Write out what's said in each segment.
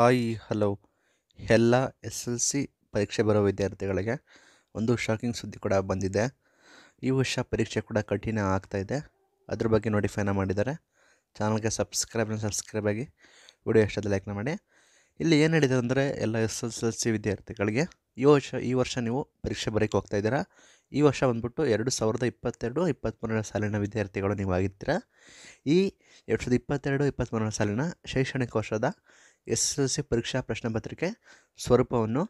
Hi hello ಎಲ್ಲ S L C ಪರೀಕ್ಷೆ ಬರೋ ವಿದ್ಯಾರ್ಥಿಗಳಿಗೆ ಒಂದು ಶಾಕಿಂಗ್ ಸುದ್ದಿ ಕೂಡ ಬಂದಿದೆ ಈ ವರ್ಷ ಪರೀಕ್ಷೆ ಕೂಡ ಕಠಿಣ ಆಗ್ತಾಯಿದೆ ಅದ್ರ ಬಗ್ಗೆ ನೋಟಿಫೈನ ಮಾಡಿದ್ದಾರೆ ಚಾನಲ್ಗೆ ಸಬ್ಸ್ಕ್ರೈಬ್ನ ಸಬ್ಸ್ಕ್ರೈಬ್ ಆಗಿ ವಿಡಿಯೋ ಎಷ್ಟು ಲೈಕ್ನ ಮಾಡಿ ಇಲ್ಲಿ ಏನು ಹೇಳಿದೆ ಅಂದರೆ ಎಲ್ಲ ಎಸ್ ಎಸ್ ಎಲ್ ಸಿ ವಿದ್ಯಾರ್ಥಿಗಳಿಗೆ ಈ ವರ್ಷ ಈ ವರ್ಷ ನೀವು ಪರೀಕ್ಷೆ ಬರೋಕ್ಕೆ ಹೋಗ್ತಾ ಇದ್ದೀರಾ ಈ ವರ್ಷ ಬಂದ್ಬಿಟ್ಟು ಎರಡು ಸಾವಿರದ ಇಪ್ಪತ್ತೆರಡು ಇಪ್ಪತ್ತ್ಮೂರನೇ ಸಾಲಿನ ವಿದ್ಯಾರ್ಥಿಗಳು ನೀವು ಆಗಿರ್ತೀರಾ ಈ ಎರಡು ಸಾವಿರದ ಇಪ್ಪತ್ತೆರಡು ಇಪ್ಪತ್ತ್ಮೂರನೇ ಸಾಲಿನ ಶೈಕ್ಷಣಿಕ ವರ್ಷದ ಎಸ್ ಎಲ್ ಸಿ ಪರೀಕ್ಷಾ ಪ್ರಶ್ನೆ ಪತ್ರಿಕೆ ಸ್ವರೂಪವನ್ನು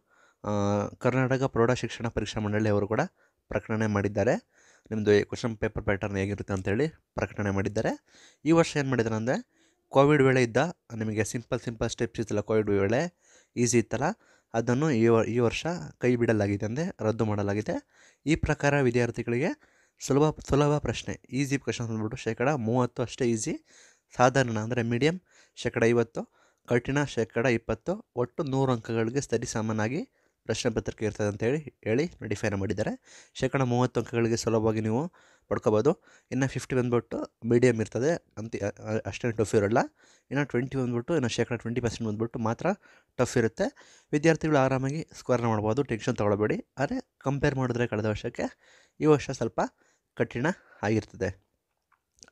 ಕರ್ನಾಟಕ ಪ್ರೌಢ ಶಿಕ್ಷಣ ಪರೀಕ್ಷಾ ಮಂಡಳಿಯವರು ಕೂಡ ಪ್ರಕಟಣೆ ಮಾಡಿದ್ದಾರೆ ನಿಮ್ಮದು ಕ್ವಶನ್ ಪೇಪರ್ ಪ್ಯಾಟರ್ನ್ ಹೇಗಿರುತ್ತೆ ಅಂತೇಳಿ ಪ್ರಕಟಣೆ ಮಾಡಿದ್ದಾರೆ ಈ ವರ್ಷ ಏನು ಮಾಡಿದ್ದಾರೆ ಅಂದರೆ ಕೋವಿಡ್ ವೇಳೆ ಇದ್ದ ನಿಮಗೆ ಸಿಂಪಲ್ ಸಿಂಪಲ್ ಸ್ಟೆಪ್ಸ್ ಇತ್ತಲ್ಲ ಕೋವಿಡ್ ವೇಳೆ ಈಸಿ ಇತ್ತಲ್ಲ ಅದನ್ನು ಈ ಈ ವರ್ಷ ಕೈ ಬಿಡಲಾಗಿದೆ ಅಂದರೆ ರದ್ದು ಮಾಡಲಾಗಿದೆ ಈ ಪ್ರಕಾರ ವಿದ್ಯಾರ್ಥಿಗಳಿಗೆ ಸುಲಭ ಸುಲಭ ಪ್ರಶ್ನೆ ಈಸಿ ಕ್ವಶನ್ಸ್ ಅಂದ್ಬಿಟ್ಟು ಶೇಕಡ ಮೂವತ್ತು ಅಷ್ಟೇ ಈಸಿ ಸಾಧಾರಣ ಅಂದರೆ ಮೀಡಿಯಮ್ ಶೇಕಡ ಐವತ್ತು ಕಠಿಣ ಶೇಕಡ ಇಪ್ಪತ್ತು ಒಟ್ಟು ನೂರು ಅಂಕಗಳಿಗೆ ಸರಿ ಸಮನಾಗಿ ಪ್ರಶ್ನೆ ಪತ್ರಿಕೆ ಇರ್ತದೆ ಅಂತೇಳಿ ಹೇಳಿ ನೋಟಿಫೈನ ಮಾಡಿದ್ದಾರೆ ಶೇಕಡ ಮೂವತ್ತು ಅಂಕಗಳಿಗೆ ಸುಲಭವಾಗಿ ನೀವು ಪಡ್ಕೋಬೋದು ಇನ್ನು ಫಿಫ್ಟಿ ಬಂದ್ಬಿಟ್ಟು ಮೀಡಿಯಮ್ ಇರ್ತದೆ ಅಂತ ಅಷ್ಟೇ ಟಫ್ ಇರೋಲ್ಲ ಇನ್ನು ಟ್ವೆಂಟಿ ಬಂದ್ಬಿಟ್ಟು ಇನ್ನು ಶೇಕಡ ಟ್ವೆಂಟಿ ಪರ್ಸೆಂಟ್ ಬಂದ್ಬಿಟ್ಟು ಮಾತ್ರ ಟಫ್ ಇರುತ್ತೆ ವಿದ್ಯಾರ್ಥಿಗಳು ಆರಾಮಾಗಿ ಸ್ಕ್ವೇರ್ನ ಮಾಡ್ಬೋದು ಟೆನ್ಷನ್ ತೊಗೊಳ್ಬೇಡಿ ಆದರೆ ಕಂಪೇರ್ ಮಾಡಿದ್ರೆ ಕಳೆದ ವರ್ಷಕ್ಕೆ ಈ ವರ್ಷ ಸ್ವಲ್ಪ ಕಠಿಣ ಆಗಿರ್ತದೆ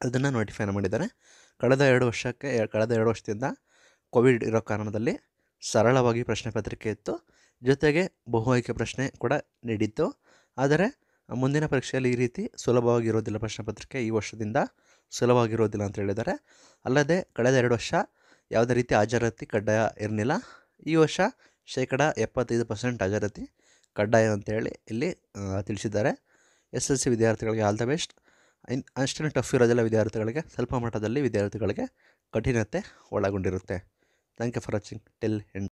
ಅದನ್ನು ನೋಟಿಫೈನ ಮಾಡಿದ್ದಾರೆ ಕಳೆದ ಎರಡು ವರ್ಷಕ್ಕೆ ಕಳೆದ ಎರಡು ವರ್ಷದಿಂದ ಕೋವಿಡ್ ಇರೋ ಕಾರಣದಲ್ಲಿ ಸರಳವಾಗಿ ಪ್ರಶ್ನೆ ಪತ್ರಿಕೆ ಇತ್ತು ಜೊತೆಗೆ ಬಹು ಆಯ್ಕೆ ಪ್ರಶ್ನೆ ಕೂಡ ನೀಡಿತ್ತು ಆದರೆ ಮುಂದಿನ ಪರೀಕ್ಷೆಯಲ್ಲಿ ಈ ರೀತಿ ಸುಲಭವಾಗಿರೋದಿಲ್ಲ ಪ್ರಶ್ನೆ ಪತ್ರಿಕೆ ಈ ವರ್ಷದಿಂದ ಸುಲಭವಾಗಿರೋದಿಲ್ಲ ಅಂತ ಹೇಳಿದ್ದಾರೆ ಅಲ್ಲದೆ ಕಳೆದ ಎರಡು ವರ್ಷ ಯಾವುದೇ ರೀತಿ ಹಾಜರಾತಿ ಕಡ್ಡಾಯ ಇರಲಿಲ್ಲ ಈ ವರ್ಷ ಶೇಕಡ ಎಪ್ಪತ್ತೈದು ಪರ್ಸೆಂಟ್ ಹಾಜರಾತಿ ಕಡ್ಡಾಯ ಅಂತೇಳಿ ಇಲ್ಲಿ ತಿಳಿಸಿದ್ದಾರೆ ಎಸ್ ಎಲ್ ಸಿ ವಿದ್ಯಾರ್ಥಿಗಳಿಗೆ ಆಲ್ ದ ಬೆಸ್ಟ್ ಇನ್ ಅಷ್ಟೇ ಟಫ್ ಇರೋದಿಲ್ಲ ವಿದ್ಯಾರ್ಥಿಗಳಿಗೆ ಸ್ವಲ್ಪ ಮಟ್ಟದಲ್ಲಿ ವಿದ್ಯಾರ್ಥಿಗಳಿಗೆ ಕಠಿಣತೆ ಒಳಗೊಂಡಿರುತ್ತೆ Thank you for watching till end.